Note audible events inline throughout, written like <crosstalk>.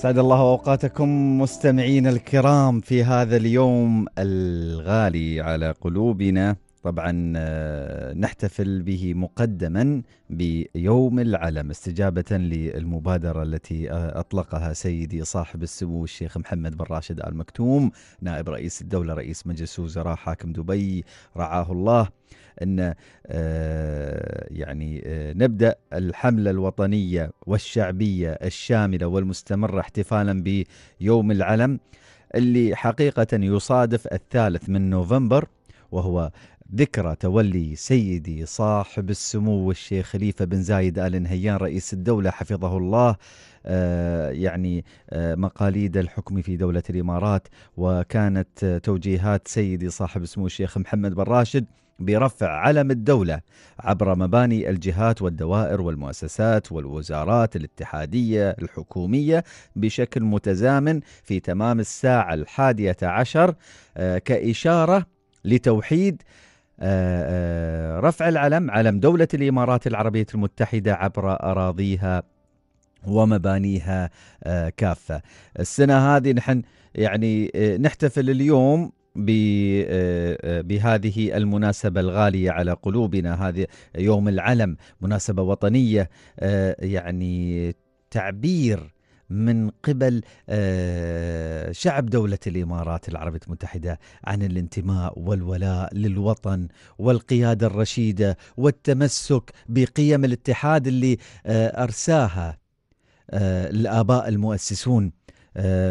سعد الله اوقاتكم مستمعينا الكرام في هذا اليوم الغالي على قلوبنا طبعا آه، نحتفل به مقدما بيوم العلم استجابه للمبادره التي آه، اطلقها سيدي صاحب السمو الشيخ محمد بن راشد ال مكتوم نائب رئيس الدوله رئيس مجلس وزراء حاكم دبي رعاه الله أن آه، يعني آه، نبدأ الحملة الوطنية والشعبية الشاملة والمستمرة احتفالا بيوم العلم اللي حقيقة يصادف الثالث من نوفمبر وهو ذكرى تولي سيدي صاحب السمو الشيخ خليفة بن زايد آل نهيان رئيس الدولة حفظه الله آه، يعني آه، مقاليد الحكم في دولة الإمارات وكانت توجيهات سيدي صاحب السمو الشيخ محمد بن راشد برفع علم الدولة عبر مباني الجهات والدوائر والمؤسسات والوزارات الاتحادية الحكومية بشكل متزامن في تمام الساعة الحادية عشر آه، كإشارة لتوحيد آه، آه، رفع العلم علم دولة الإمارات العربية المتحدة عبر أراضيها ومبانيها آه، كافة السنة هذه نحن يعني نحتفل اليوم بهذه المناسبة الغالية على قلوبنا هذا يوم العلم مناسبة وطنية يعني تعبير من قبل آه، شعب دولة الإمارات العربية المتحدة عن الانتماء والولاء للوطن والقيادة الرشيدة والتمسك بقيم الاتحاد اللي آه، أرساها آه، الآباء المؤسسون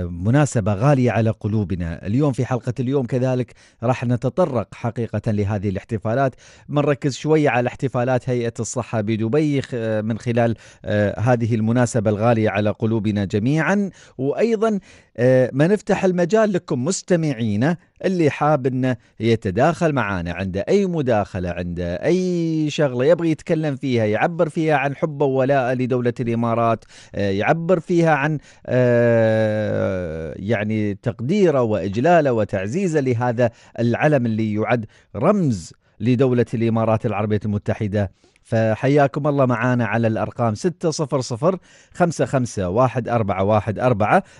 مناسبة غالية على قلوبنا اليوم في حلقة اليوم كذلك راح نتطرق حقيقة لهذه الاحتفالات بنركز شوية على احتفالات هيئة الصحة بدبي من خلال آه، هذه المناسبة الغالية على قلوبنا جميعا وأيضا آه، ما نفتح المجال لكم مستمعينا اللي حاب انه يتداخل معانا عنده اي مداخله عنده اي شغله يبغى يتكلم فيها يعبر فيها عن حبه وولائه لدوله الامارات آه، يعبر فيها عن آه، يعني تقديره واجلاله وتعزيزه لهذا العلم اللي يعد رمز لدوله الامارات العربيه المتحده فحياكم الله معانا على الأرقام 600 55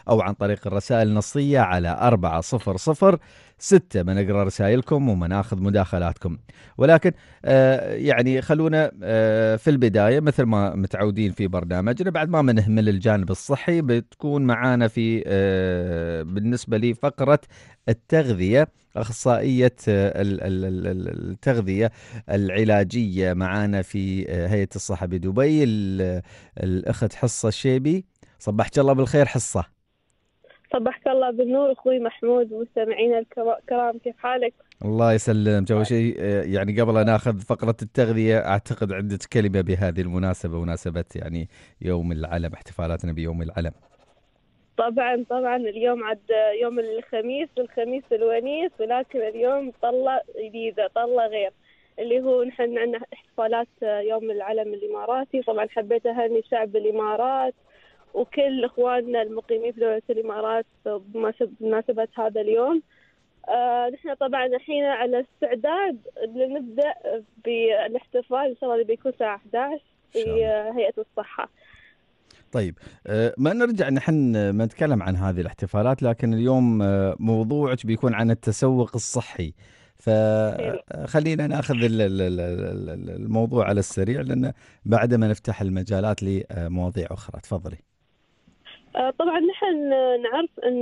أو عن طريق الرسائل النصية على 4006 ستة بنقرا رسائلكم وبناخذ مداخلاتكم ولكن آه يعني خلونا آه في البداية مثل ما متعودين في برنامجنا بعد ما منهمل الجانب الصحي بتكون معانا في آه بالنسبة لي فقرة التغذية أخصائية التغذية العلاجية معانا في آه، هيئة الصحة بدبي الأخت حصة الشيبي صبحت الله بالخير حصة صبحك الله بالنور أخوي محمود ومستمعينا الكرام كيف حالك؟ الله يسلمك اول شيء آه، يعني قبل ان ناخذ فقره التغذيه اعتقد عندك كلمه بهذه المناسبه مناسبه يعني يوم العلم احتفالاتنا بيوم العلم. طبعا طبعا اليوم عاد يوم الخميس الخميس الونيس ولكن اليوم طلة جديدة طلة غير اللي هو نحن عندنا احتفالات يوم العلم الإماراتي طبعا حبيت أهني شعب الإمارات وكل إخواننا المقيمين في دولة الإمارات بمناسبة هذا اليوم آه، نحن طبعا الحين على استعداد لنبدأ بالاحتفال إن شاء الله اللي بيكون الساعة 11 في هيئة الصحة طيب آه، ما نرجع نحن آه، ما نتكلم عن هذه الاحتفالات لكن اليوم آه، موضوعك بيكون عن التسوق الصحي فخلينا ناخذ الموضوع على السريع لان بعد ما نفتح المجالات لمواضيع اخرى تفضلي طبعا نحن نعرف ان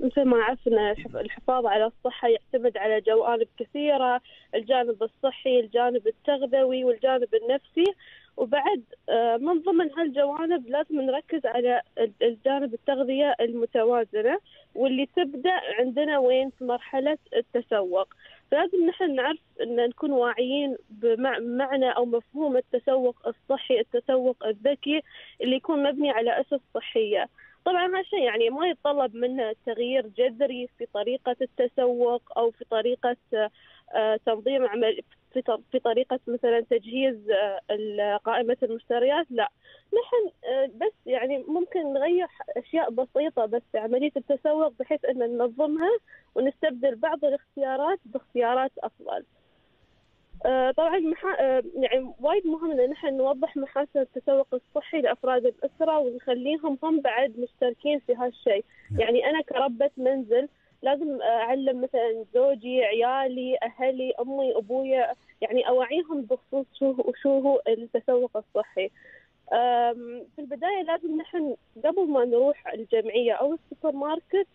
مثل ما عرفنا الحفاظ على الصحه يعتمد على جوانب كثيره، الجانب الصحي، الجانب التغذوي والجانب النفسي، وبعد آه، من ضمن هالجوانب لازم نركز على الجانب التغذية المتوازنة واللي تبدأ عندنا وين في مرحلة التسوق فلازم نحن نعرف أن نكون واعيين بمعنى أو مفهوم التسوق الصحي التسوق الذكي اللي يكون مبني على أسس صحية طبعا هذا يعني ما يتطلب منا تغيير جذري في طريقة التسوق أو في طريقة آه، تنظيم عمل في طريقة مثلا تجهيز آه، قائمة المشتريات لا نحن آه، بس يعني ممكن نغير أشياء بسيطة بس في عملية التسوق بحيث أن ننظمها ونستبدل بعض الاختيارات باختيارات أفضل آه، طبعا محا... يعني وايد مهم ان نحن نوضح محاسن التسوق الصحي لافراد الاسره ونخليهم هم بعد مشتركين في هالشيء، نعم. يعني انا كربة منزل لازم اعلم مثلا زوجي عيالي اهلي امي ابويا يعني اوعيهم بخصوص شو شو هو التسوق الصحي في البدايه لازم نحن قبل ما نروح الجمعيه او السوبر ماركت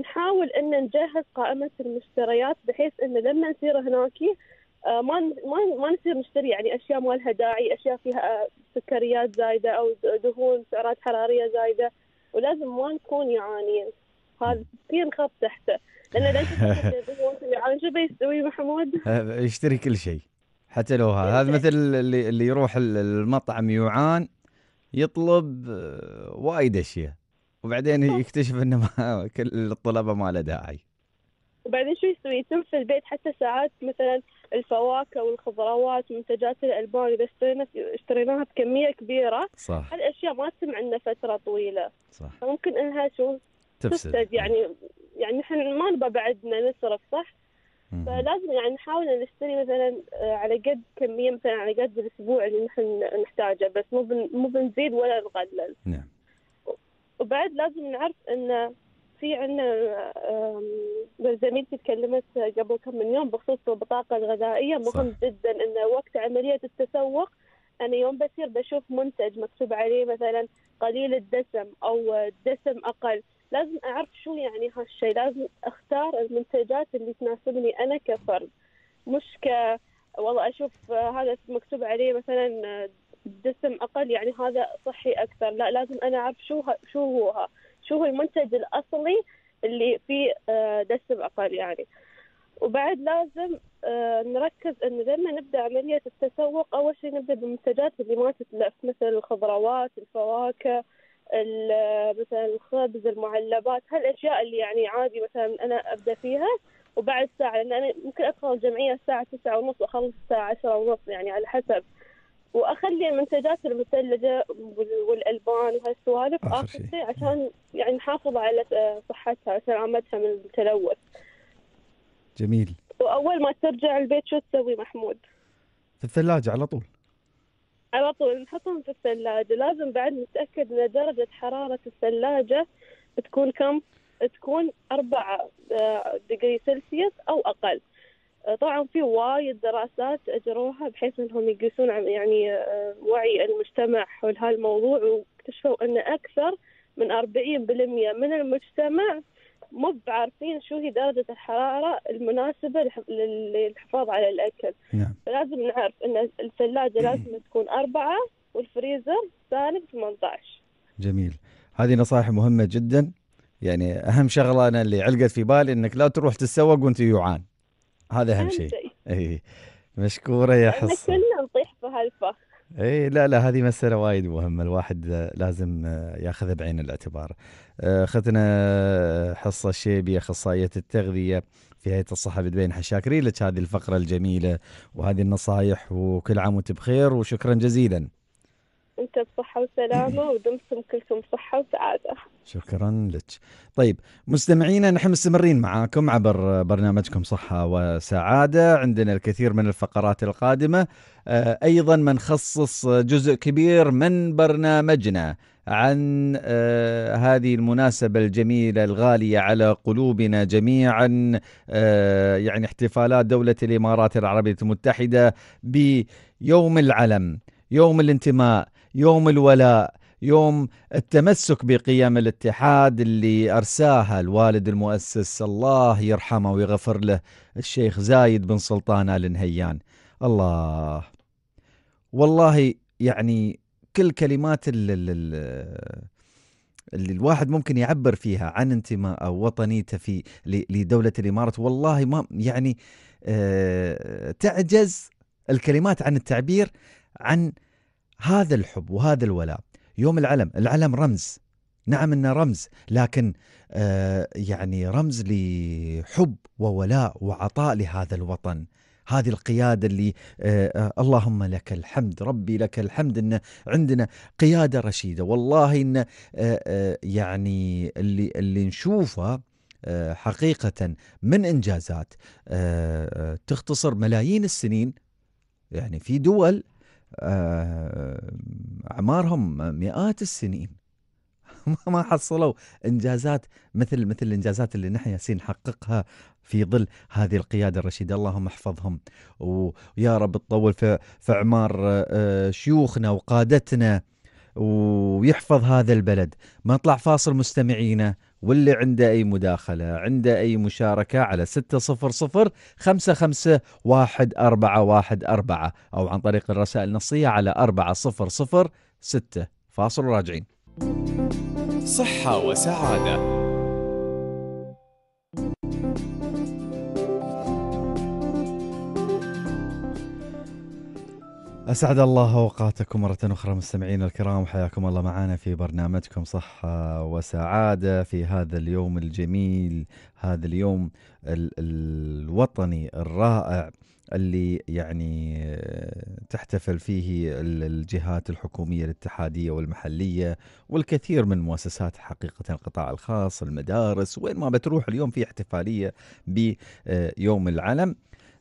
نحاول ان نجهز قائمه المشتريات بحيث انه لما نصير هناك آه، ما ما ما نصير نشتري يعني اشياء ما لها داعي، اشياء فيها سكريات زايده او دهون سعرات حراريه زايده ولازم ما نكون يعانين هذا 60 خط تحته لان اذا انت شو بيسوي محمود؟ يشتري كل شيء حتى لو هذا هذا إيه. مثل اللي اللي يروح المطعم يوعان يطلب آه، وايد اشياء وبعدين يكتشف انه ما <laughs> كل الطلبه ما له داعي وبعدين شو يسوي؟ يتم في البيت حتى ساعات مثلا الفواكه والخضروات ومنتجات الالبان اذا اشترينا اشتريناها بكميه كبيره صح هالاشياء ما تتم عندنا فتره طويله صح فممكن انها شو تفسد, تفسد يعني يعني نحن ما نبغى بعدنا نصرف صح؟ فلازم يعني نحاول نشتري مثلا آه، على قد كميه مثلا على قد الاسبوع اللي نحن نحتاجه بس مو مو بنزيد ولا نقلل. نعم. وبعد لازم نعرف ان في عندنا زميلتي تكلمت قبل كم من يوم بخصوص البطاقه الغذائيه مهم صح. جدا انه وقت عمليه التسوق انا يوم بصير بشوف منتج مكتوب عليه مثلا قليل الدسم او دسم اقل لازم أعرف شو يعني هالشيء لازم أختار المنتجات اللي تناسبني أنا كفرد مش ك والله أشوف هذا مكتوب عليه مثلا دسم أقل يعني هذا صحي أكثر لا لازم أنا أعرف شو ها شو هو شو هو المنتج الأصلي اللي فيه دسم آه، أقل يعني وبعد لازم آه، نركز انه لما نبدا عمليه التسوق اول شيء نبدا بالمنتجات اللي ما تتلف مثل الخضروات الفواكه مثلا الخبز المعلبات هالاشياء اللي يعني عادي مثلا انا ابدا فيها وبعد ساعة لأن أنا ممكن أدخل الجمعية الساعة تسعة ونص وأخلص الساعة عشرة ونص يعني على حسب وأخلي المنتجات المثلجة والألبان وهالسوالف آخر شيء عشان يعني نحافظ على صحتها وسلامتها من التلوث جميل وأول ما ترجع البيت شو تسوي محمود؟ في الثلاجة على طول على طول نحطهم في الثلاجة لازم بعد نتأكد أن درجة حرارة الثلاجة تكون كم تكون أربعة آه، دقري سلسيوس أو أقل آه، طبعا في وايد دراسات أجروها بحيث أنهم يقيسون يعني آه، وعي المجتمع حول هالموضوع واكتشفوا أن أكثر من أربعين بالمئة من المجتمع مو بعارفين شو هي درجة الحرارة المناسبة للحفاظ على الأكل نعم. فلازم نعرف أن الثلاجة <clears throat> لازم تكون أربعة والفريزر سالب 18 جميل هذه نصائح مهمة جدا يعني أهم شغلة أنا اللي علقت في بالي أنك لا تروح تتسوق وأنت جوعان هذا أهم شيء أي مشكورة يا حصة كلنا نطيح في هالفخ اي لا لا هذه مسألة وايد مهمة الواحد آه، لازم آه، ياخذها بعين الاعتبار. آه، اخذنا حصة شيبي اخصائية التغذية في هيئة الصحة بدبي حشاكري لك هذه الفقرة الجميلة وهذه النصائح وكل عام وانت بخير وشكرا جزيلا. انت بصحة وسلامة ودمتم كلكم صحة وسعادة شكرا لك طيب مستمعينا نحن مستمرين معاكم عبر برنامجكم صحة وسعادة عندنا الكثير من الفقرات القادمة آه، أيضا منخصص جزء كبير من برنامجنا عن آه، هذه المناسبة الجميلة الغالية على قلوبنا جميعا آه، يعني احتفالات دولة الإمارات العربية المتحدة بيوم العلم يوم الانتماء يوم الولاء يوم التمسك بقيم الاتحاد اللي أرساها الوالد المؤسس الله يرحمه ويغفر له الشيخ زايد بن سلطان آل نهيان الله والله يعني كل كلمات اللي, اللي الواحد ممكن يعبر فيها عن انتماء أو وطنيته في لدولة الإمارات والله ما يعني آه، تعجز الكلمات عن التعبير عن هذا الحب وهذا الولاء يوم العلم العلم رمز نعم انه رمز لكن آه يعني رمز لحب وولاء وعطاء لهذا الوطن هذه القيادة اللي آه, آه، اللهم لك الحمد ربي لك الحمد أن عندنا قيادة رشيدة والله أن آه آه يعني اللي, اللي نشوفه آه، حقيقة من إنجازات آه، تختصر ملايين السنين يعني في دول اعمارهم آه، مئات السنين <laughs> ما حصلوا انجازات مثل مثل الانجازات اللي نحن ياسين نحققها في ظل هذه القياده الرشيده اللهم احفظهم ويا رب تطول في, في اعمار آه، آه، شيوخنا وقادتنا ويحفظ هذا البلد ما نطلع فاصل مستمعينا واللي عنده أي مداخلة عنده أي مشاركة على واحد أربعة أو عن طريق الرسائل النصية على ستة فاصل وراجعين صحة وسعادة أسعد الله أوقاتكم مرة أخرى مستمعينا الكرام حياكم الله معنا في برنامجكم صحة وسعادة في هذا اليوم الجميل هذا اليوم ال الوطني الرائع اللي يعني تحتفل فيه الجهات الحكومية الاتحادية والمحلية والكثير من مؤسسات حقيقة القطاع الخاص المدارس وين ما بتروح اليوم في احتفالية بيوم العلم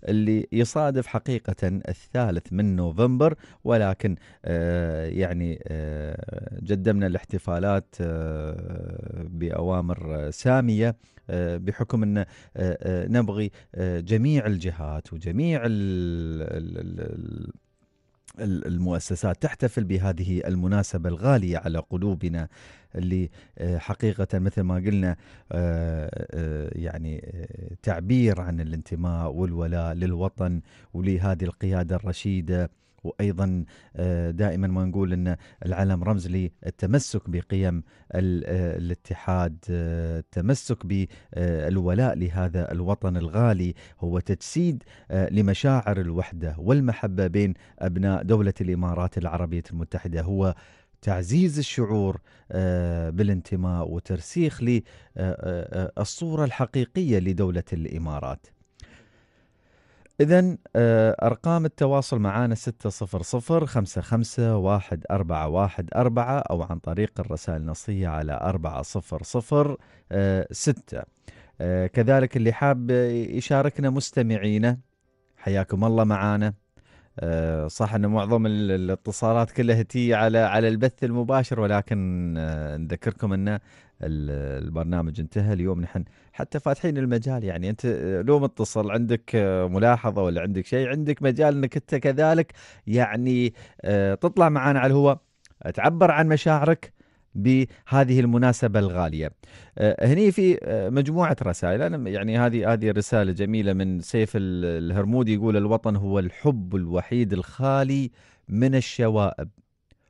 اللي يصادف حقيقة الثالث من نوفمبر ولكن آه، يعني جدمنا آه، الاحتفالات آه، بأوامر سامية بحكم أن نبغي جميع الجهات وجميع المؤسسات تحتفل بهذه المناسبة الغالية على قلوبنا اللي آه، حقيقه مثل ما قلنا آه، آه، يعني تعبير عن الانتماء والولاء للوطن ولهذه القياده الرشيده وايضا دائما ما نقول ان العلم رمز للتمسك بقيم الاتحاد التمسك بالولاء لهذا الوطن الغالي هو تجسيد لمشاعر الوحده والمحبه بين ابناء دوله الامارات العربيه المتحده هو تعزيز الشعور آه، بالانتماء وترسيخ للصورة آه، آه، الحقيقية لدولة الإمارات إذا أرقام التواصل معنا 600 55 1414 أو عن طريق الرسائل النصية على 4006 كذلك اللي حاب يشاركنا مستمعينا حياكم الله معانا آه، صح ان معظم الاتصالات كلها تي على على البث المباشر ولكن آه، نذكركم ان البرنامج انتهى اليوم نحن حتى فاتحين المجال يعني انت آه، لو متصل عندك ملاحظه ولا عندك شيء عندك مجال انك انت كذلك يعني تطلع معنا على الهواء تعبر عن مشاعرك بهذه المناسبه الغاليه. آه، هني في آه، مجموعه رسائل انا يعني هذه هذه رساله جميله من سيف الهرمودي يقول الوطن هو الحب الوحيد الخالي من الشوائب.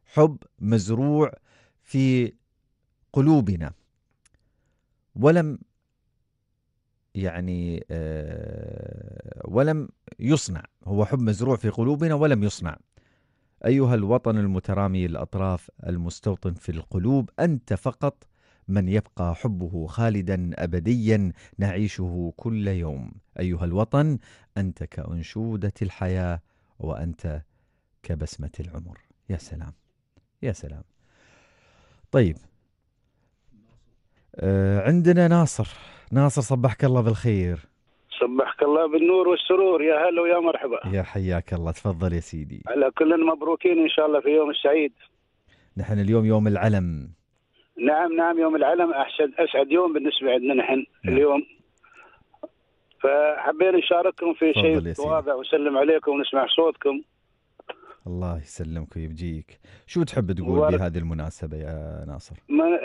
حب مزروع في قلوبنا ولم يعني آه، ولم يصنع هو حب مزروع في قلوبنا ولم يصنع أيها الوطن المترامي الأطراف المستوطن في القلوب أنت فقط من يبقى حبه خالدا أبديا نعيشه كل يوم أيها الوطن أنت كأنشودة الحياة وأنت كبسمة العمر يا سلام يا سلام طيب آه عندنا ناصر ناصر صبحك الله بالخير صبحك الله بالنور والسرور يا هلا ويا مرحبا يا حياك الله تفضل يا سيدي على كل مبروكين ان شاء الله في يوم السعيد نحن اليوم يوم العلم نعم نعم يوم العلم احسن اسعد يوم بالنسبه عندنا نحن نعم. اليوم فحبينا نشارككم في شيء واضح وسلم عليكم ونسمع صوتكم الله يسلمك ويبجيك شو تحب تقول وارد. بهذه المناسبة يا ناصر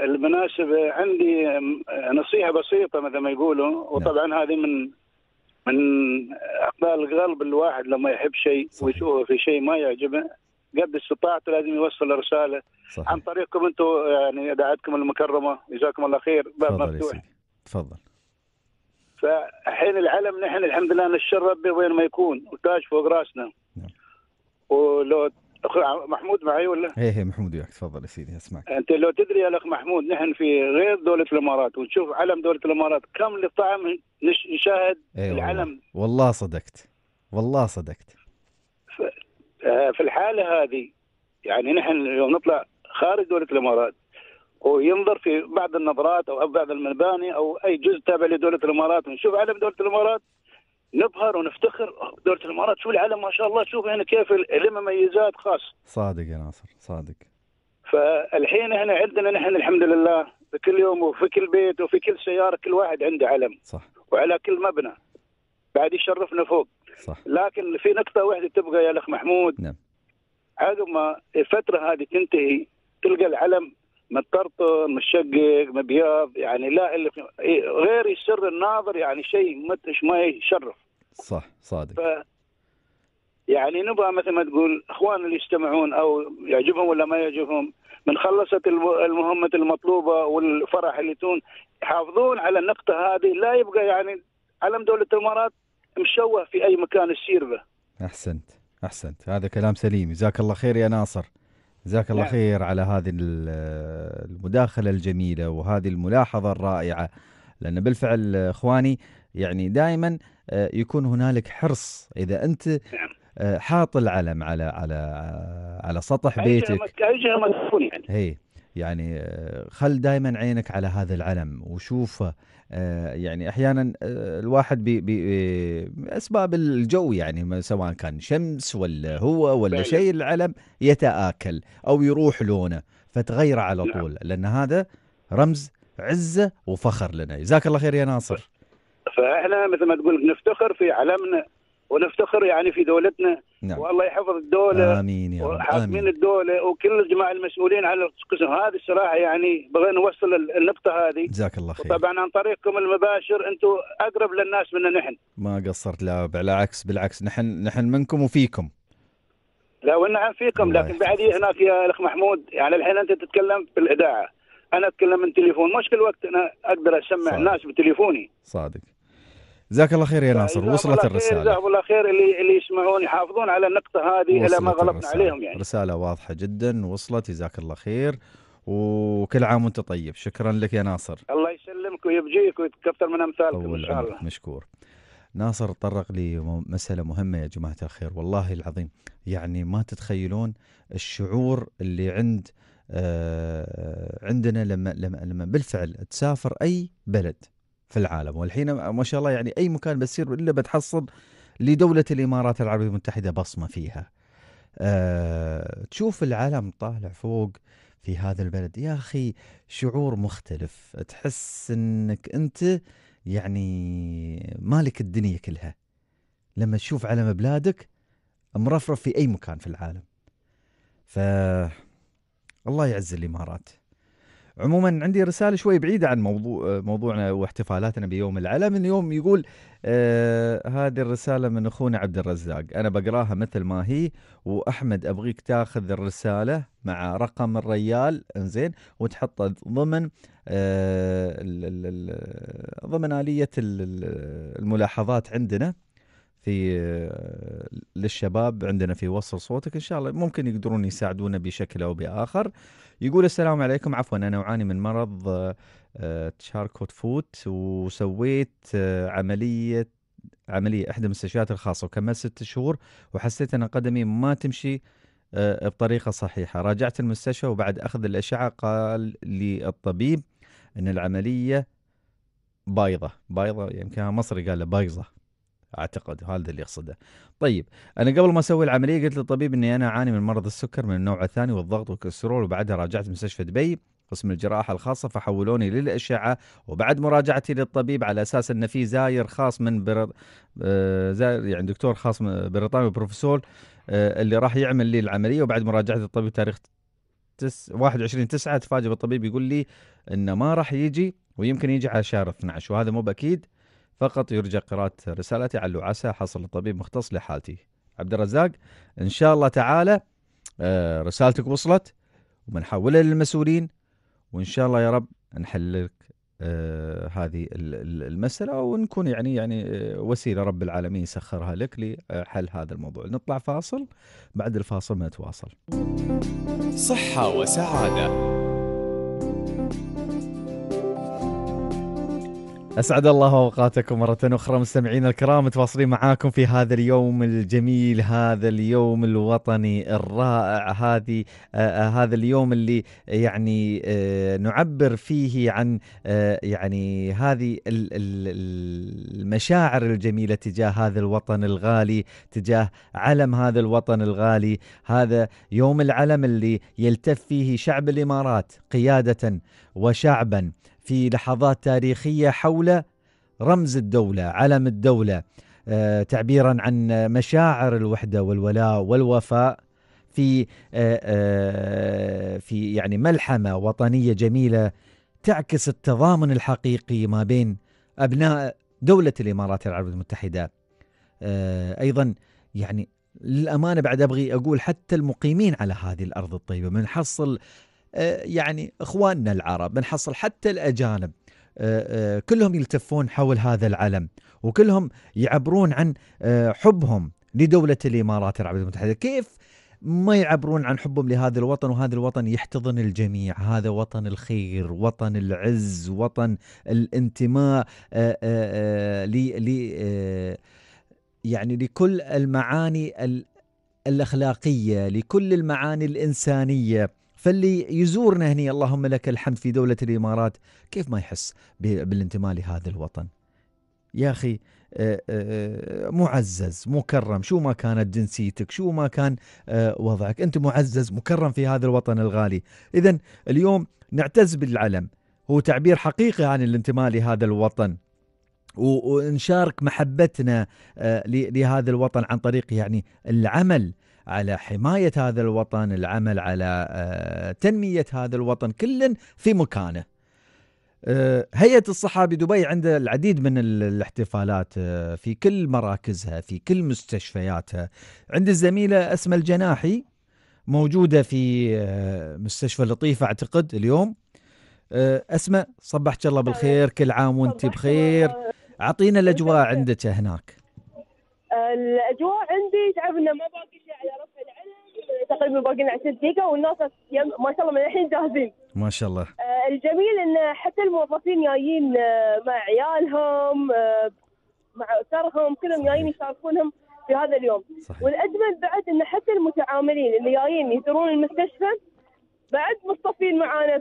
المناسبة عندي نصيحة بسيطة مثل ما يقولوا نعم. وطبعا نعم. هذه من من اقبال غالب الواحد لما يحب شيء ويشوفه في شيء ما يعجبه قد استطاعته لازم يوصل رساله صحيح. عن طريقكم انتم يعني اذاعتكم المكرمه جزاكم الله خير باب مفتوح تفضل فحين العلم نحن الحمد لله نشر ربي وين ما يكون وتاج فوق راسنا نعم. ولو اخوي محمود معي ولا؟ ايه ايه محمود وياك تفضل يا سيدي اسمعك. انت لو تدري يا اخ محمود نحن في غير دوله الامارات ونشوف علم دوله الامارات كم لطعم نشاهد أيوة العلم والله. والله صدقت والله صدقت. آه، في الحاله هذه يعني نحن يوم نطلع خارج دوله الامارات وينظر في بعض النظرات او بعض المباني او اي جزء تابع لدوله الامارات ونشوف علم دوله الامارات نبهر ونفتخر دوله الامارات شو العالم ما شاء الله شوف هنا كيف لها مميزات خاص صادق يا ناصر صادق فالحين احنا عندنا نحن الحمد لله في كل يوم وفي كل بيت وفي كل سياره كل واحد عنده علم صح وعلى كل مبنى بعد يشرفنا فوق صح لكن في نقطه واحده تبقى يا الاخ محمود نعم عقب ما الفتره هذه تنتهي تلقى العلم متطرطر متشقق مبيض يعني لا اللي إيه، غير يسر الناظر يعني شيء مش ما يشرف إيه، صح صادق ف يعني نبغى مثل ما تقول اخواننا اللي يجتمعون او يعجبهم ولا ما يعجبهم من خلصت المهمة المطلوبة والفرح اللي تون يحافظون على النقطة هذه لا يبقى يعني علم دولة الامارات مشوه في اي مكان يسير به. احسنت احسنت هذا كلام سليم جزاك الله خير يا ناصر. جزاك الله نعم. خير على هذه المداخلة الجميلة وهذه الملاحظة الرائعة لأن بالفعل إخواني يعني دائما آه، يكون هنالك حرص إذا أنت آه، نعم. حاط العلم على على آه، على سطح بيتك أي شيء مدفون يعني. يعني آه، خل دائما عينك على هذا العلم وشوفه آه، يعني احيانا آه، الواحد باسباب الجو يعني سواء كان شمس ولا هو ولا طيب. شيء العلم يتآكل او يروح لونه فتغيره على نعم. طول لان هذا رمز عزه وفخر لنا جزاك الله خير يا ناصر فاحنا مثل ما تقول نفتخر في علمنا ونفتخر يعني في دولتنا نعم. والله يحفظ الدولة آمين يا رب آمين. الدولة وكل الجماعة المسؤولين على القسم هذه الصراحة يعني بغينا نوصل النقطة هذه جزاك الله خير طبعا عن طريقكم المباشر أنتم أقرب للناس منا نحن ما قصرت لا بالعكس بالعكس نحن نحن منكم وفيكم لا ونعم فيكم لكن بعد هناك يا أخ محمود يعني الحين انت تتكلم بالاذاعه انا اتكلم من تليفون مش كل وقت انا اقدر اسمع صادق. الناس بتليفوني صادق جزاك الله خير يا يعني ناصر وصلت الرساله جزاهم الله خير اللي اللي يسمعون يحافظون على النقطه هذه الا ما غلطنا عليهم يعني رساله واضحه جدا وصلت جزاك الله خير وكل عام وانت طيب شكرا لك يا ناصر الله يسلمك ويبجيك ويتكثر من امثالكم ان شاء الله مشكور ناصر تطرق لمسألة مهمة يا جماعة الخير والله العظيم يعني ما تتخيلون الشعور اللي عند آه عندنا لما لما لما بالفعل تسافر أي بلد في العالم والحين ما شاء الله يعني أي مكان بتصير إلا بتحصل لدولة الإمارات العربية المتحدة بصمة فيها أه تشوف العالم طالع فوق في هذا البلد يا أخي شعور مختلف تحس أنك أنت يعني مالك الدنيا كلها لما تشوف علم بلادك مرفرف في أي مكان في العالم ف الله يعز الإمارات عموما عندي رساله شوي بعيده عن موضوع موضوعنا واحتفالاتنا بيوم العلم اليوم يقول آه هذه الرساله من اخونا عبد الرزاق انا بقراها مثل ما هي واحمد ابغيك تاخذ الرساله مع رقم الريال انزين وتحطه ضمن آه ضمن اليه الملاحظات عندنا في آه، للشباب عندنا في وصل صوتك ان شاء الله ممكن يقدرون يساعدونا بشكل او باخر يقول السلام عليكم عفوا انا اعاني من مرض آه، تشاركوت فوت وسويت آه، عمليه عمليه احدى المستشفيات الخاصه وكملت ست شهور وحسيت ان قدمي ما تمشي آه، بطريقه صحيحه راجعت المستشفى وبعد اخذ الاشعه قال لي الطبيب ان العمليه بايظه بايظه يمكن يعني مصري قال بايظه اعتقد هذا اللي يقصده طيب انا قبل ما اسوي العمليه قلت للطبيب اني انا اعاني من مرض السكر من النوع الثاني والضغط والكوليسترول وبعدها راجعت مستشفى دبي قسم الجراحة الخاصة فحولوني للأشعة وبعد مراجعتي للطبيب على أساس انه في زاير خاص من بر... آه، زاير يعني دكتور خاص بريطاني بروفيسور آه، اللي راح يعمل لي العملية وبعد مراجعة الطبيب تاريخ تس... 21 9 تفاجئ بالطبيب يقول لي أنه ما راح يجي ويمكن يجي على شهر 12 وهذا مو بأكيد فقط يرجى قراءة رسالتي على عسى حصل طبيب مختص لحالتي عبد الرزاق إن شاء الله تعالى آه، رسالتك وصلت وبنحولها للمسؤولين وإن شاء الله يا رب نحل لك آه، هذه المسألة ونكون يعني يعني آه، وسيلة رب العالمين سخرها لك لحل هذا الموضوع نطلع فاصل بعد الفاصل ما نتواصل صحة وسعادة اسعد الله اوقاتكم مره اخرى مستمعينا الكرام متواصلين معاكم في هذا اليوم الجميل هذا اليوم الوطني الرائع هذه آه, آه، هذا اليوم اللي يعني آه نعبر فيه عن آه يعني هذه المشاعر الجميله تجاه هذا الوطن الغالي تجاه علم هذا الوطن الغالي هذا يوم العلم اللي يلتف فيه شعب الامارات قياده وشعبا في لحظات تاريخيه حول رمز الدوله، علم الدوله، آه، تعبيرا عن مشاعر الوحده والولاء والوفاء في آه، آه، في يعني ملحمه وطنيه جميله تعكس التضامن الحقيقي ما بين ابناء دوله الامارات العربيه المتحده. ايضا يعني للامانه بعد ابغي اقول حتى المقيمين على هذه الارض الطيبه من حصل آه، يعني اخواننا العرب بنحصل حتى الاجانب آه، آه، كلهم يلتفون حول هذا العلم وكلهم يعبرون عن حبهم لدولة الإمارات العربية المتحدة كيف ما يعبرون عن حبهم لهذا الوطن وهذا الوطن يحتضن الجميع هذا وطن الخير وطن العز وطن الانتماء ل يعني لكل المعاني الأخلاقية لكل المعاني الإنسانية فاللي يزورنا هني اللهم لك الحمد في دولة الإمارات كيف ما يحس بالانتماء لهذا الوطن يا أخي آه، آه، آه، معزز مكرم شو ما كانت جنسيتك شو ما كان وضعك أنت معزز مكرم في هذا الوطن الغالي إذا اليوم نعتز بالعلم هو تعبير حقيقي عن الانتماء لهذا الوطن ونشارك محبتنا لهذا الوطن عن طريق يعني العمل على حماية هذا الوطن العمل على آه، تنمية هذا الوطن كل في مكانه آه، هيئة الصحة بدبي عندها العديد من الاحتفالات آه، في كل مراكزها في كل مستشفياتها عند الزميلة أسمى الجناحي موجودة في مستشفى لطيفة أعتقد اليوم أسمى صبحك الله بالخير كل عام وانت بخير أعطينا الأجواء عندك هناك الأجواء عندي أنه ما باقي شيء تقريبا باقي لنا 20 دقيقه والناس ما شاء الله من الحين جاهزين ما شاء الله آه، الجميل ان حتى الموظفين جايين آه، مع عيالهم آه، مع اسرهم كلهم جايين يشاركونهم في هذا اليوم صحيح. والاجمل بعد ان حتى المتعاملين اللي جايين يزورون المستشفى بعد مصطفين معانا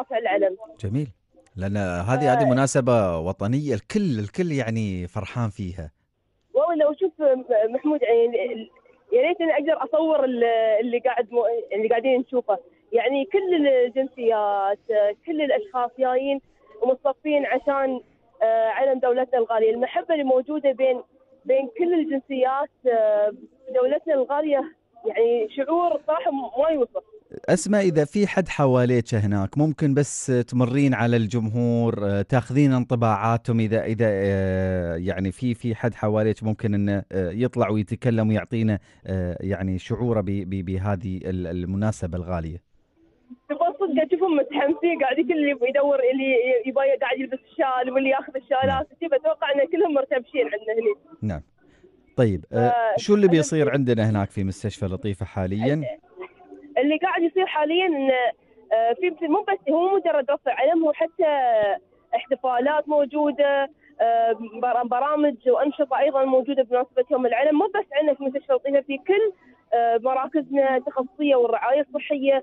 رفع العلم جميل لان هذه هذه مناسبه وطنيه الكل الكل يعني فرحان فيها والله لو شوف محمود يعني يا ريت اني اقدر اصور اللي قاعد مو... اللي قاعدين نشوفه يعني كل الجنسيات كل الاشخاص جايين ومتصفين عشان آه، علم دولتنا الغاليه المحبه اللي موجوده بين بين كل الجنسيات آه، دولتنا الغاليه يعني شعور صراحه ما يوصف اسماء اذا في حد حواليك هناك ممكن بس تمرين على الجمهور آه، تاخذين انطباعاتهم اذا اذا آه، يعني في في حد حواليك ممكن انه آه، يطلع ويتكلم ويعطينا يعني شعوره بهذه المناسبه الغاليه. صدق اشوفهم متحمسين قاعد كل اللي يدور اللي يبغى قاعد يلبس الشال واللي ياخذ الشالات نعم. وكذا اتوقع ان كلهم مرتبشين عندنا هنا. نعم. طيب شو اللي بيصير عندنا هناك في مستشفى لطيفه حاليا؟ اللي قاعد يصير حاليا انه آه، في مو بس هو مجرد رفع علم هو حتى احتفالات موجوده آه، برامج وانشطه ايضا موجوده بمناسبه يوم العلم مو بس عندنا في مستشفى القيمه في كل آه، مراكزنا التخصصيه والرعايه الصحيه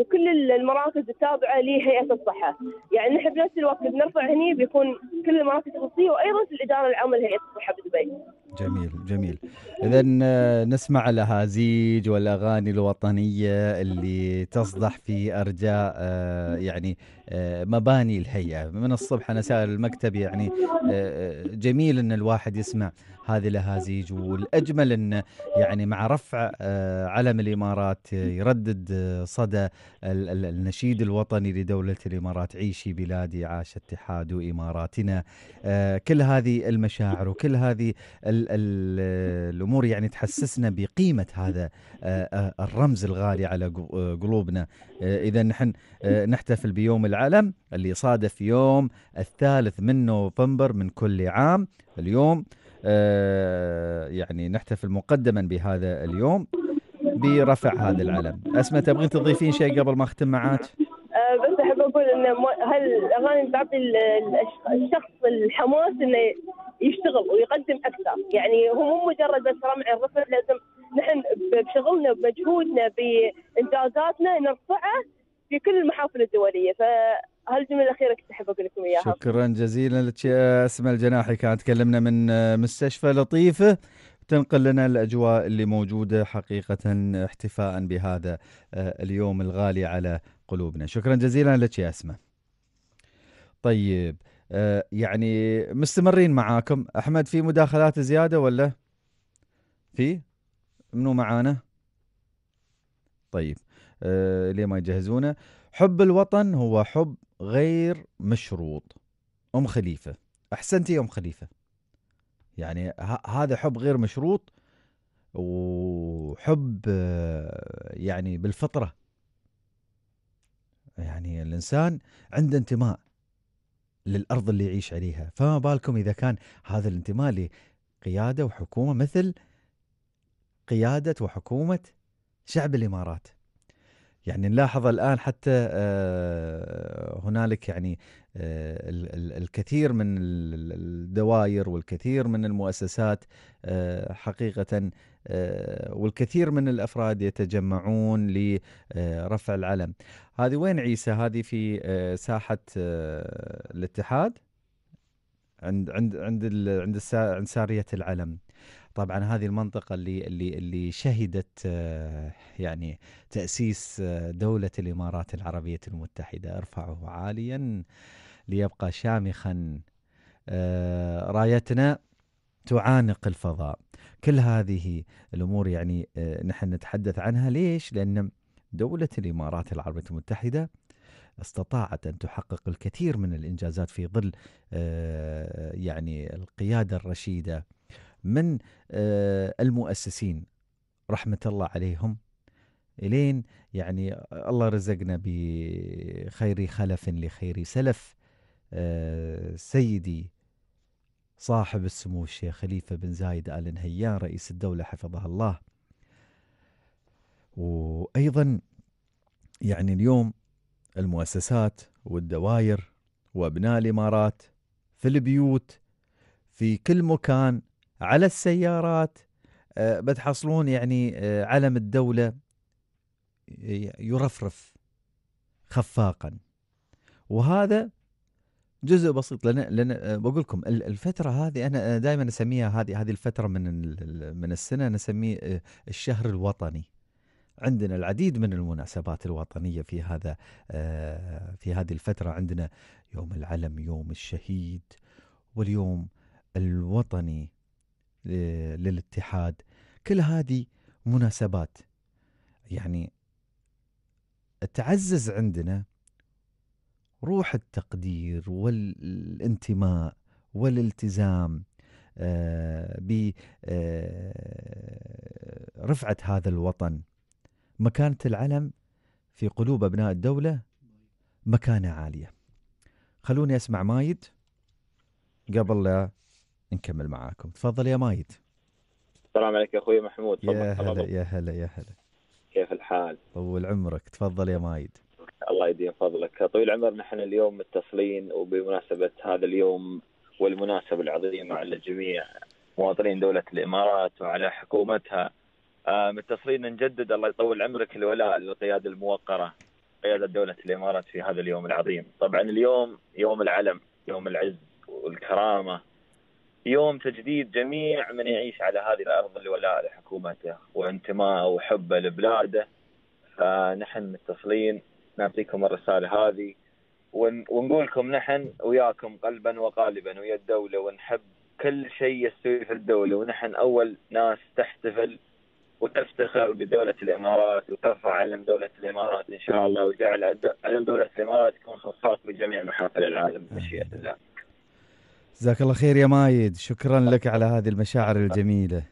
وكل المراكز التابعه لهيئه الصحه، يعني نحن بنفس الوقت بنرفع هني بيكون كل المراكز التخصصيه وايضا في الاداره العامه لهيئه الصحه بدبي. جميل جميل اذا آه، نسمع الاهازيج والاغاني الوطنيه اللي تصدح في ارجاء آه، يعني آه، مباني الهيئه من الصبح انا سائر المكتب يعني آه، آه، جميل ان الواحد يسمع هذه الاهازيج والاجمل ان يعني مع رفع علم الامارات يردد صدى النشيد الوطني لدوله الامارات عيشي بلادي عاش اتحاد اماراتنا كل هذه المشاعر وكل هذه الامور يعني تحسسنا بقيمه هذا الرمز الغالي على قلوبنا اذا نحن نحتفل بيوم العلم اللي صادف يوم الثالث من نوفمبر من كل عام اليوم آه، يعني نحتفل مقدما بهذا اليوم برفع هذا العلم أسمى تبغين تضيفين شيء قبل ما أختم معك آه، بس احب اقول ان هالاغاني تعطي الشخص الحماس انه يشتغل ويقدم اكثر، يعني هو مو مجرد بس رمع الرفع لازم نحن بشغلنا بمجهودنا بانجازاتنا نرفعه في كل المحافل الدوليه فهالجمله الاخيره كنت احب اقول لكم اياها شكرا جزيلا لك اسماء الجناحي كانت تكلمنا من مستشفى لطيفه تنقل لنا الاجواء اللي موجوده حقيقه احتفاء بهذا آه، اليوم الغالي على قلوبنا شكرا جزيلا لك يا اسماء طيب آه، يعني مستمرين معاكم احمد في مداخلات زياده ولا في منو معانا طيب آه، ليه ما يجهزونه حب الوطن هو حب غير مشروط ام خليفه احسنتي يا ام خليفه يعني هذا حب غير مشروط وحب آه، يعني بالفطره يعني الانسان عنده انتماء للارض اللي يعيش عليها فما بالكم اذا كان هذا الانتماء لقياده وحكومه مثل قياده وحكومه شعب الامارات يعني نلاحظ الان حتى آه، هنالك يعني آه، الكثير من الدوائر والكثير من المؤسسات آه، حقيقه والكثير من الافراد يتجمعون لرفع العلم. هذه وين عيسى؟ هذه في ساحه الاتحاد؟ عند عند عند عند ساريه العلم. طبعا هذه المنطقة اللي اللي اللي شهدت آه، يعني تأسيس آه، دولة الإمارات العربية المتحدة ارفعه عاليا ليبقى شامخا آه، رايتنا تعانق الفضاء كل هذه الأمور يعني نحن نتحدث عنها ليش؟ لأن دولة الإمارات العربية المتحدة استطاعت ان تحقق الكثير من الانجازات في ظل يعني القياده الرشيده من آه، المؤسسين رحمة الله عليهم إلين يعني الله رزقنا بخير خلف لخير سلف آه، سيدي صاحب السمو الشيخ خليفة بن زايد آل نهيان رئيس الدولة حفظها الله وأيضا يعني اليوم المؤسسات والدوائر وأبناء الإمارات في البيوت في كل مكان على السيارات آه، بتحصلون يعني آه، علم الدولة يرفرف خفاقا وهذا جزء بسيط لان لان آه، بقول لكم الفتره هذه انا دائما اسميها هذه هذه الفتره من من السنه نسميه الشهر الوطني عندنا العديد من المناسبات الوطنيه في هذا في هذه الفتره عندنا يوم العلم يوم الشهيد واليوم الوطني آه، للاتحاد كل هذه مناسبات يعني تعزز عندنا روح التقدير والانتماء والالتزام آه، برفعة آه، هذا الوطن مكانة العلم في قلوب أبناء الدولة مكانة عالية خلوني أسمع مايد قبل لا نكمل معاكم تفضل يا مايد السلام عليك يا اخوي محمود يا هلا يا هلا يا هلا كيف الحال طول عمرك تفضل يا مايد الله يدين فضلك طويل العمر نحن اليوم متصلين وبمناسبة هذا اليوم والمناسبة العظيمة على جميع مواطنين دولة الإمارات وعلى حكومتها آه، متصلين نجدد الله يطول عمرك الولاء للقيادة الموقرة قيادة دولة الإمارات في هذا اليوم العظيم طبعا اليوم يوم العلم يوم العز والكرامة يوم تجديد جميع من يعيش على هذه الارض لولاء لحكومته وانتمائه وحبه لبلاده فنحن متصلين نعطيكم الرساله هذه ونقول لكم نحن وياكم قلبا وقالبا ويا الدوله ونحب كل شيء يستوي في الدوله ونحن اول ناس تحتفل وتفتخر بدولة الإمارات وترفع علم دولة الإمارات إن شاء الله وجعل علم دولة الإمارات يكون خصاص بجميع محافل العالم مشيئة الله جزاك الله خير يا مايد شكرا لك على هذه المشاعر الجميلة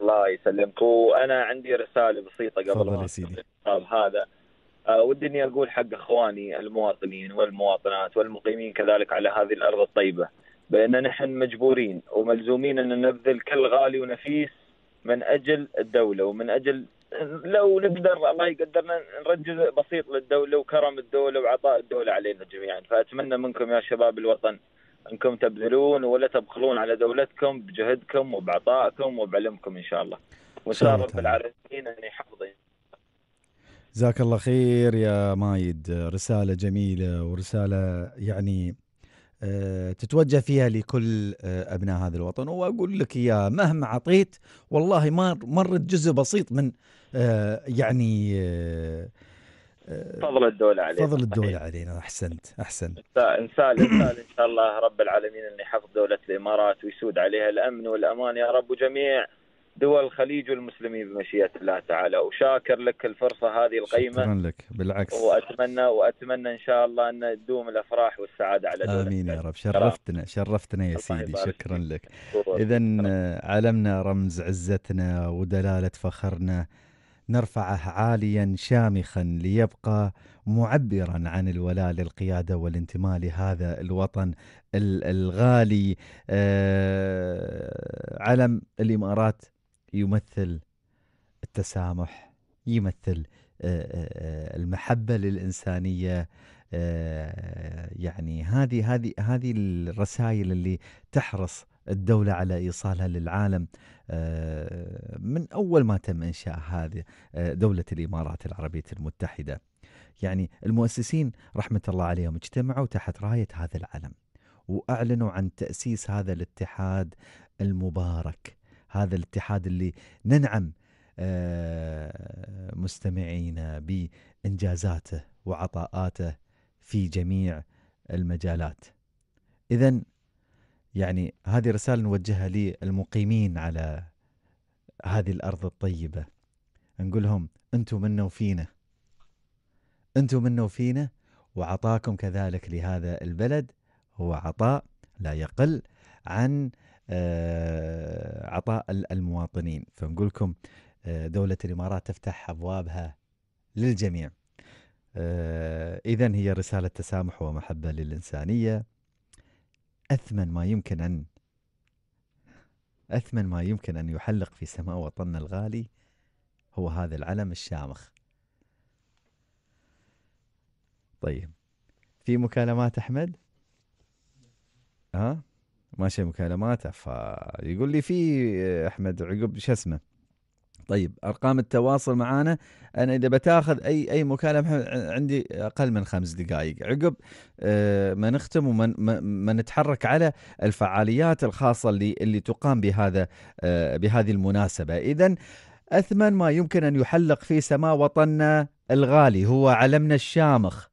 الله يسلمك وأنا عندي رسالة بسيطة قبل ما سيدي هذا آه، ودي اني اقول حق اخواني المواطنين والمواطنات والمقيمين كذلك على هذه الارض الطيبه بان نحن مجبورين وملزومين ان نبذل كل غالي ونفيس من اجل الدوله ومن اجل لو نقدر الله يقدرنا نرجع بسيط للدوله وكرم الدوله وعطاء الدوله علينا جميعا فاتمنى منكم يا شباب الوطن انكم تبذلون ولا تبخلون على دولتكم بجهدكم وبعطائكم وبعلمكم ان شاء الله وسار رب العالمين ان يحفظ جزاك الله خير يا مايد رساله جميله ورساله يعني آه، تتوجه فيها لكل آه، ابناء هذا الوطن واقول لك يا مهما عطيت والله ما مرت جزء بسيط من آه، يعني فضل الدولة علينا فضل الدولة علينا أحسنت أحسنت انسان انسان إن شاء الله رب العالمين أن يحفظ دولة الإمارات ويسود عليها الأمن والأمان يا رب وجميع دول الخليج والمسلمين بمشيئة الله تعالى وشاكر لك الفرصة هذه القيمة شكرا لك بالعكس وأتمنى وأتمنى إن شاء الله أن تدوم الأفراح والسعادة على دولة آمين يا رب شرفتنا شرفتنا يا سيدي شكرا لك إذا آه، علمنا رمز عزتنا ودلالة فخرنا نرفعه عاليا شامخا ليبقى معبرا عن الولاء للقياده والانتماء لهذا الوطن الغالي آه، علم الامارات يمثل التسامح يمثل آه، آه، المحبه للانسانيه يعني هذه هذه هذه الرسائل اللي تحرص الدولة على إيصالها للعالم آه، من أول ما تم إنشاء هذه آه، دولة الإمارات العربية المتحدة يعني المؤسسين رحمة الله عليهم اجتمعوا تحت راية هذا العلم وأعلنوا عن تأسيس هذا الاتحاد المبارك هذا الاتحاد اللي ننعم آه، مستمعينا بإنجازاته وعطاءاته في جميع المجالات إذا يعني هذه رسالة نوجهها للمقيمين على هذه الأرض الطيبة نقول لهم أنتم منا وفينا أنتم منا وفينا وعطاكم كذلك لهذا البلد هو عطاء لا يقل عن آه، عطاء المواطنين فنقول لكم آه، دولة الإمارات تفتح أبوابها للجميع آه، إذا هي رسالة تسامح ومحبة للإنسانية أثمن ما يمكن أن أثمن ما يمكن أن يحلق في سماء وطننا الغالي هو هذا العلم الشامخ طيب في مكالمات أحمد ها ماشي مكالمات ف يقول لي في أحمد عقب شو اسمه طيب ارقام التواصل معانا انا اذا بتاخذ اي اي مكالمه عندي اقل من خمس دقائق عقب آه، ما نختم وما نتحرك على الفعاليات الخاصه اللي اللي تقام بهذا آه، بهذه المناسبه اذا اثمن ما يمكن ان يحلق في سماء وطننا الغالي هو علمنا الشامخ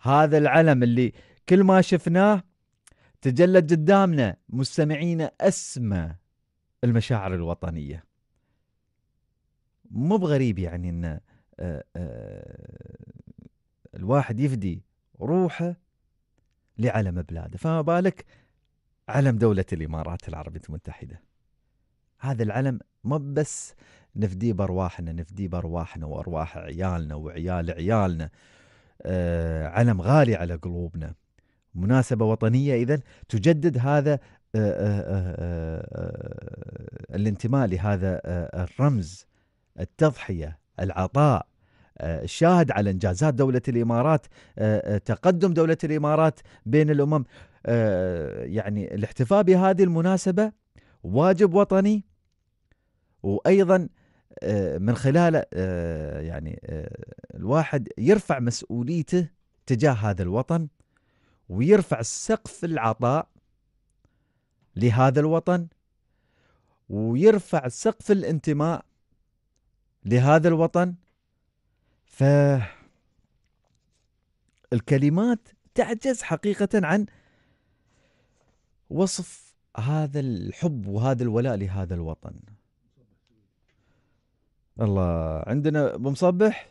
هذا العلم اللي كل ما شفناه تجلت قدامنا مستمعينا اسمى المشاعر الوطنيه مو بغريب يعني ان الواحد يفدي روحه لعلم بلاده فما بالك علم دولة الإمارات العربية المتحدة هذا العلم ما بس نفديه بأرواحنا نفديه بأرواحنا وأرواح عيالنا وعيال عيالنا آه علم غالي على قلوبنا مناسبة وطنية إذا تجدد هذا آه آه آه آه الانتماء لهذا آه الرمز التضحيه العطاء آه، الشاهد على انجازات دوله الامارات آه، آه، تقدم دوله الامارات بين الامم يعني الاحتفاء بهذه المناسبه واجب وطني وايضا من خلال يعني الواحد يرفع مسؤوليته تجاه هذا الوطن ويرفع سقف العطاء لهذا الوطن ويرفع سقف الانتماء لهذا الوطن ف الكلمات تعجز حقيقة عن وصف هذا الحب وهذا الولاء لهذا الوطن الله عندنا بمصبح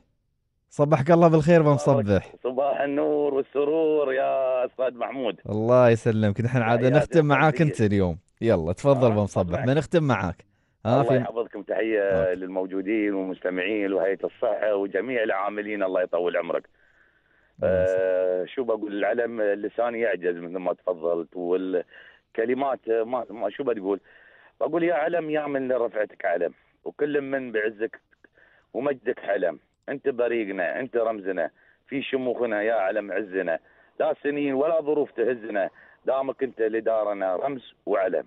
صبحك الله بالخير بمصبح صباح النور والسرور يا استاذ محمود الله يسلمك نحن عاد نختم معاك انت اليوم يلا تفضل آه بمصبح نختم معاك آه، الله يحفظكم تحيه آه. للموجودين والمستمعين وهيئه الصحه وجميع العاملين الله يطول عمرك آه, آه، شو بقول العلم لساني يعجز مثل ما تفضلت والكلمات ما, ما شو بتقول بقول يا علم يا من رفعتك علم وكل من بعزك ومجدك علم انت بريقنا انت رمزنا في شموخنا يا علم عزنا لا سنين ولا ظروف تهزنا دامك انت لدارنا رمز وعلم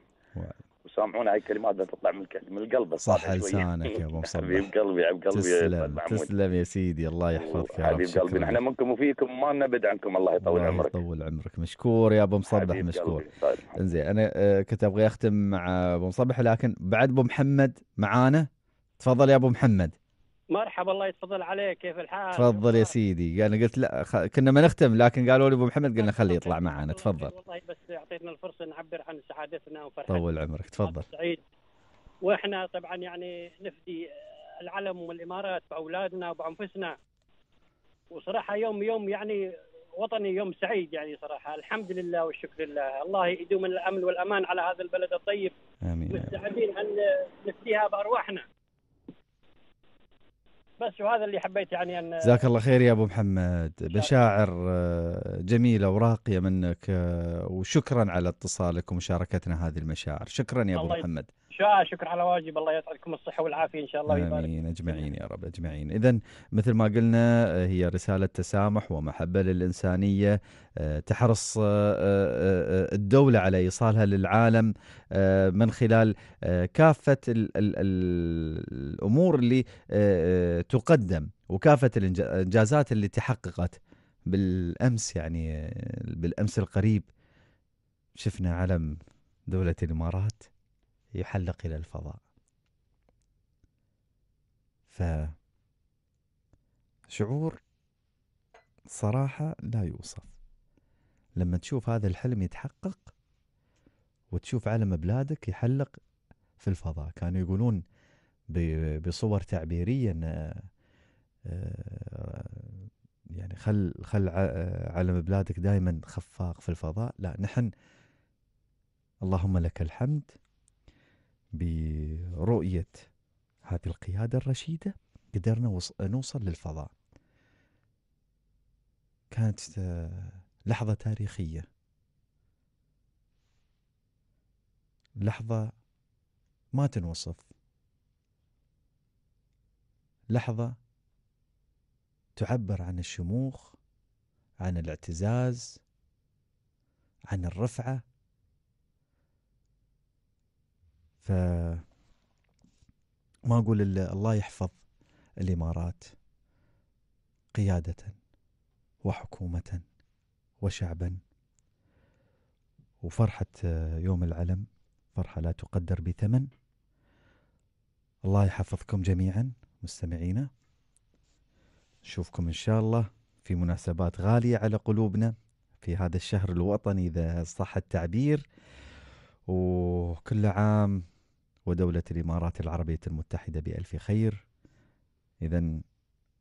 سامحونا هاي الكلمات تطلع من من القلب صح لسانك يا ابو <laughs> مصبح حبيب قلبي حبيب قلبي تسلم تسلم يا سيدي الله يحفظك يا رب حبيب قلبي نحن منكم وفيكم ما نبد عنكم الله يطول عمرك الله يطول عمرك مشكور يا ابو مصبح مشكور انزين انا آه، كنت ابغى اختم مع ابو مصبح لكن بعد ابو محمد معانا تفضل يا ابو محمد مرحبا الله يتفضل عليك كيف الحال؟ تفضل يا سيدي انا يعني قلت لا خ... كنا ما نختم لكن قالوا لي ابو محمد قلنا خليه يطلع <laughs> معنا تفضل والله بس اعطيتنا الفرصه نعبر عن سعادتنا وفرحتنا طول عمرك تفضل سعيد واحنا طبعا يعني نفدي العلم والامارات باولادنا وبانفسنا وصراحه يوم يوم يعني وطني يوم سعيد يعني صراحه الحمد لله والشكر لله الله يدوم الامن والامان على هذا البلد الطيب امين مستعدين ان نفديها بارواحنا بس وهذا اللي حبيت يعني ان جزاك الله خير يا ابو محمد مشاعر آه، جميله وراقيه منك آه، وشكرا على اتصالك ومشاركتنا هذه المشاعر شكرا يا ابو محمد شاء شكرا على واجب الله يسعدكم الصحه والعافيه ان شاء الله ويبارك امين اجمعين يا رب اجمعين اذا مثل ما قلنا آه، هي رساله تسامح ومحبه للانسانيه آه، تحرص آه، الدوله على ايصالها للعالم من خلال كافه الامور اللي تقدم وكافه الانجازات اللي تحققت بالامس يعني بالامس القريب شفنا علم دوله الامارات يحلق إلى الفضاء فشعور صراحة لا يوصف لما تشوف هذا الحلم يتحقق وتشوف علم بلادك يحلق في الفضاء كانوا يقولون بصور تعبيرية آه، يعني خل خل آه، علم بلادك دائما خفاق في الفضاء لا نحن اللهم لك الحمد برؤية هذه القيادة الرشيدة قدرنا نوصل للفضاء كانت آه، لحظة تاريخية لحظة ما تنوصف لحظة تعبر عن الشموخ عن الاعتزاز عن الرفعة ما اقول الا الله يحفظ الامارات قياده وحكومه وشعبا وفرحه يوم العلم فرحه لا تقدر بثمن الله يحفظكم جميعا مستمعينا نشوفكم ان شاء الله في مناسبات غاليه على قلوبنا في هذا الشهر الوطني اذا صح التعبير وكل عام ودولة الإمارات العربية المتحدة بألف خير إذا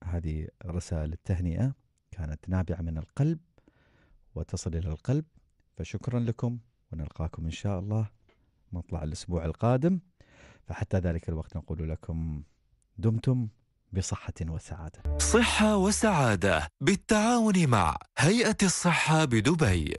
هذه رسائل التهنئة كانت نابعة من القلب وتصل إلى القلب فشكرا لكم ونلقاكم إن شاء الله مطلع الأسبوع القادم فحتى ذلك الوقت نقول لكم دمتم بصحة وسعادة. صحة وسعادة بالتعاون مع هيئة الصحة بدبي.